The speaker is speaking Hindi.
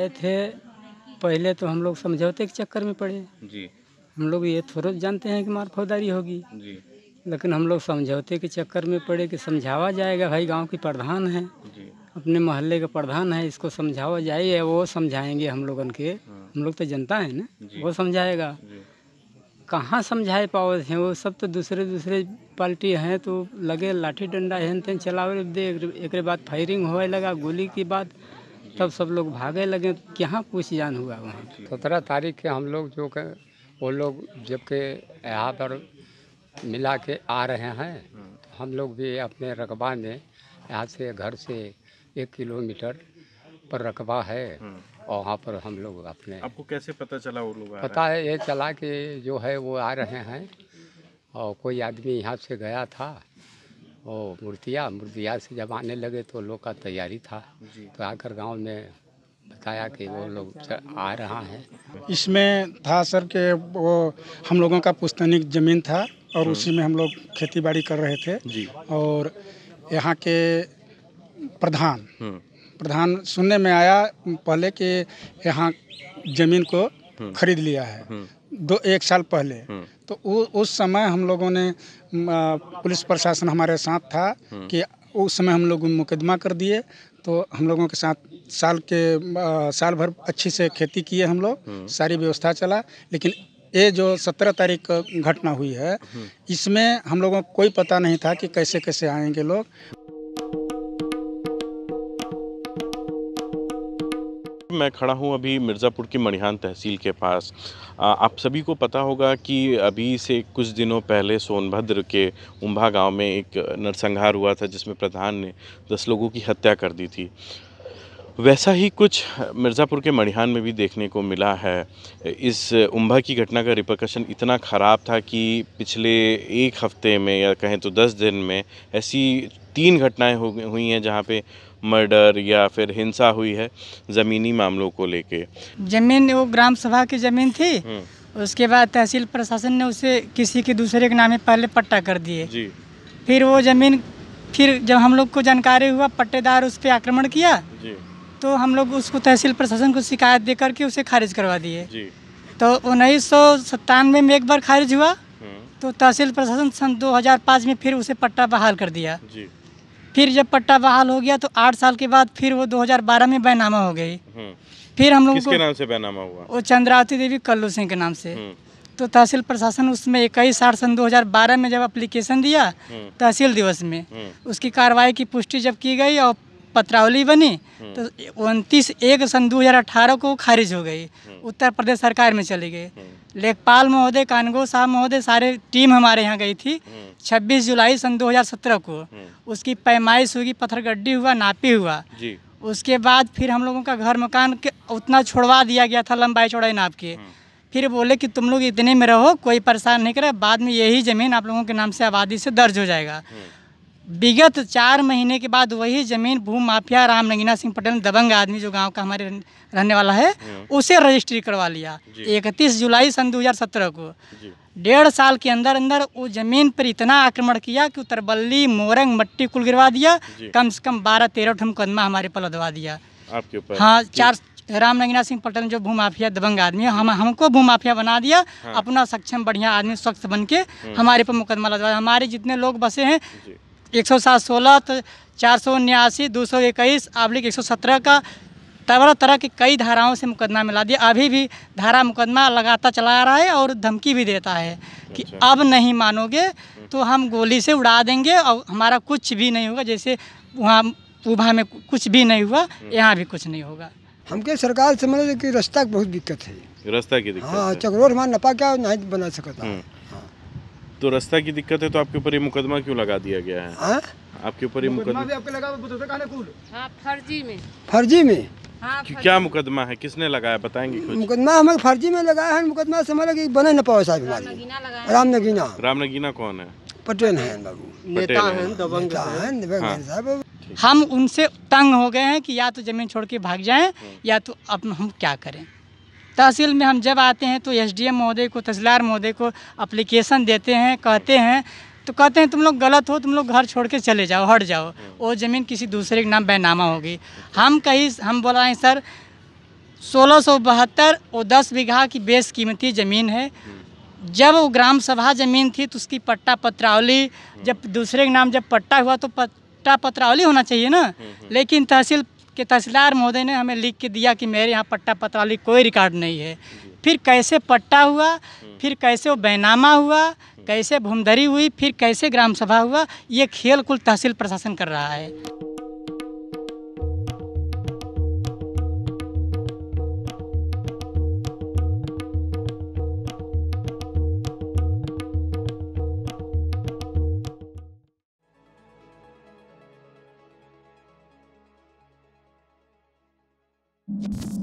आए थे पहले तो हम लोग समझौते के चक्कर में पड़े जी हम लोग ये थोड़ा जानते हैं कि मार फौदारी होगी जी लेकिन हम लोग समझौते के चक्कर में पड़े कि समझावा जाएगा भाई गांव की प्रधान है जी अपने मोहल्ले का प्रधान है इसको समझावा जाए वो समझाएंगे हम लोग उनके हाँ। हम लोग तो जनता है ना वो समझाएगा कहाँ समझाए पाओ थे वो सब तो दूसरे दूसरे पार्टी हैं तो लगे लाठी डंडा हेन तेन चलावे एक बात फायरिंग हो लगा गोली की बात तब सब लोग भागे लगे यहाँ तो कुछ जान हुआ वहाँ सत्रह तो तारीख के हम लोग जो के वो लोग जबकि यहाँ पर मिला के आ रहे हैं तो हम लोग भी अपने रकबा में यहाँ से घर से एक किलोमीटर पर रकबा है और वहाँ पर हम लोग अपने आपको कैसे पता चला वो लोग पता है ये चला कि जो है वो आ रहे हैं और कोई आदमी यहाँ से गया था और मूर्तिया मूर्तिया से जब आने लगे तो लोग का तैयारी था तो आकर गांव में बताया कि वो लोग आ रहा है इसमें था सर के वो हम लोगों का पुस्तनिक जमीन था और हम्म। उसी में हम लोग खेती बाड़ी कर रहे थे जी। और यहाँ के प्रधान हम्म। प्रधान सुनने में आया पहले कि यहाँ जमीन को हम्म। खरीद लिया है दो एक साल पहले हम्म। तो उ, उस समय हम लोगों ने पुलिस प्रशासन हमारे साथ था हम्म। कि उस समय हम लोग मुकदमा कर दिए तो हम लोगों के साथ साल के आ, साल भर अच्छी से खेती किए हम लोग हम्म। सारी व्यवस्था चला लेकिन ये जो सत्रह तारीख घटना हुई है इसमें हम लोगों को कोई पता नहीं था कि कैसे कैसे आएंगे लोग मैं खड़ा हूं अभी मिर्ज़ापुर की मणिहान तहसील के पास आप सभी को पता होगा कि अभी से कुछ दिनों पहले सोनभद्र के उम्भा गांव में एक नरसंहार हुआ था जिसमें प्रधान ने दस लोगों की हत्या कर दी थी वैसा ही कुछ मिर्ज़ापुर के मणिहान में भी देखने को मिला है इस उम्भा की घटना का रिप्रकशन इतना ख़राब था कि पिछले एक हफ्ते में या कहें तो दस दिन में ऐसी तीन घटनाएं हो हुई हैं जहाँ पे मर्डर या फिर हिंसा हुई है ज़मीनी मामलों को लेके ज़मीन वो ग्राम सभा की ज़मीन थी हम्म। उसके बाद तहसील प्रशासन ने उसे किसी के दूसरे के नाम पहले पट्टा कर दिए फिर वो ज़मीन फिर जब हम लोग को जानकारी हुआ पट्टेदार उस पर आक्रमण किया तो हम लोग उसको तहसील प्रशासन को शिकायत दे करके उसे खारिज करवा दिए तो उन्नीस सौ सत्तानवे में एक बार खारिज हुआ हम्म। तो तहसील प्रशासन सन 2005 में फिर उसे पट्टा बहाल कर दिया जी। फिर जब पट्टा बहाल हो गया तो आठ साल के बाद फिर वो 2012 में बैनामा हो गई हम्म। फिर हम लोग नाम से बैनामा हुआ वो चंद्रावती देवी कल्लू सिंह के नाम से हम्म। तो तहसील प्रशासन उसमें इक्कीस आठ सन 2012 में जब अप्लीकेशन दिया हम्म। तहसील दिवस में उसकी कार्रवाई की पुष्टि जब की गई और पत्रावली बनी तो उनतीस एक सन 2018 को खारिज हो गई उत्तर प्रदेश सरकार में चली गई लेखपाल महोदय कानगो साहब महोदय सारे टीम हमारे यहाँ गई थी 26 जुलाई सन 2017 को हम्म। उसकी पैमाइश हुई पत्थरगड्डी हुआ नापी हुआ जी उसके बाद फिर हम लोगों का घर मकान के उतना छोड़वा दिया गया था लंबाई चौड़ाई नाप के हम्म। फिर बोले कि तुम लोग इतने में रहो कोई परेशान नहीं करे बाद में यही ज़मीन आप लोगों के नाम से आबादी से दर्ज हो जाएगा हम्म। विगत चार महीने के बाद वही ज़मीन भू माफिया राम नगीना सिंह पटेल दबंग आदमी जो गांव का हमारे रहने वाला है उसे रजिस्ट्री करवा लिया इकतीस जुलाई सन 2017 को डेढ़ साल के अंदर अंदर वो जमीन पर इतना आक्रमण किया कि उतरबल्ली मोरंग मट्टी कुल गिरवा दिया कम से कम बारह तेरह ठो मुकदमा हमारे पर लदवा दिया आपके ऊपर हाँ चार राम नगीना सिंह पटेल जो भूमाफिया दबंग आदमी है हम हमको भूमाफिया बना दिया हाँ। अपना सक्षम बढ़िया आदमी स्वच्छ बन के हम्म। हमारे पर मुकदमा लदवा हमारे जितने लोग बसे हैं एक सौ सात सोलह तो चार सौ उन्यासी दो सौ इक्कीस आबलिक एक सौ सत्रह का तरह तरह की कई धाराओं से मुकदमा मिला दिया अभी भी धारा मुकदमा लगातार चला आ रहा है और धमकी भी देता है कि अच्छा। अब नहीं मानोगे तो हम गोली से उड़ा देंगे और हमारा कुछ भी नहीं होगा जैसे वहाँ पूभा में कुछ भी नहीं हुआ हम्म। यहाँ भी कुछ नहीं होगा हमके सरकार समझ मतलब कि रास्ता की बहुत दिक्कत है रास्ता की दिक्कत हाँ चक्रोर हमारा नपा क्या नहीं बना सकता हम्म। हाँ। तो रास्ता की दिक्कत है तो आपके ऊपर ये मुकदमा क्यों लगा दिया गया है हाँ? आपके ऊपर ये मुकदमा भी आपके लगा हाँ, फर्जी में फर्जी में हाँ, क्या मुकदमा है किसने लगाया बताएंगे कुछ मुकदमा हमें फर्जी में लगाया है मुकदमा से हमारा बने न पाओ साहब राम रामनगीना राम नगीना कौन है पटेल है हाँ। हम उनसे तंग हो गए हैं कि या तो ज़मीन छोड़ के भाग जाएं हाँ। या तो अब हम क्या करें तहसील में हम जब आते हैं तो एसडीएम महोदय को तहसीलदार महोदय को अप्लीकेशन देते हैं कहते हैं तो कहते हैं तुम लोग गलत हो तुम लोग घर छोड़ के चले जाओ हट जाओ हम्म। वो ज़मीन किसी दूसरे के नाम बैनामा होगी हम कहीं हम बोला हैं सर सोलह सौ बहत्तर और दस बीघा की बेस कीमती ज़मीन है हम्म। जब वो ग्राम सभा ज़मीन थी तो उसकी पट्टा पत्रावली हम्म। जब दूसरे के नाम जब पट्टा हुआ तो पट्टा पत्रावली होना चाहिए ना लेकिन तहसील के तहसीलदार महोदय ने हमें लिख के दिया कि मेरे यहाँ पट्टा पत्रावली कोई रिकॉर्ड नहीं है फिर कैसे पट्टा हुआ फिर कैसे वो बैनामा हुआ कैसे भूमधरी हुई फिर कैसे ग्राम सभा हुआ ये खेल कुल तहसील प्रशासन कर रहा है you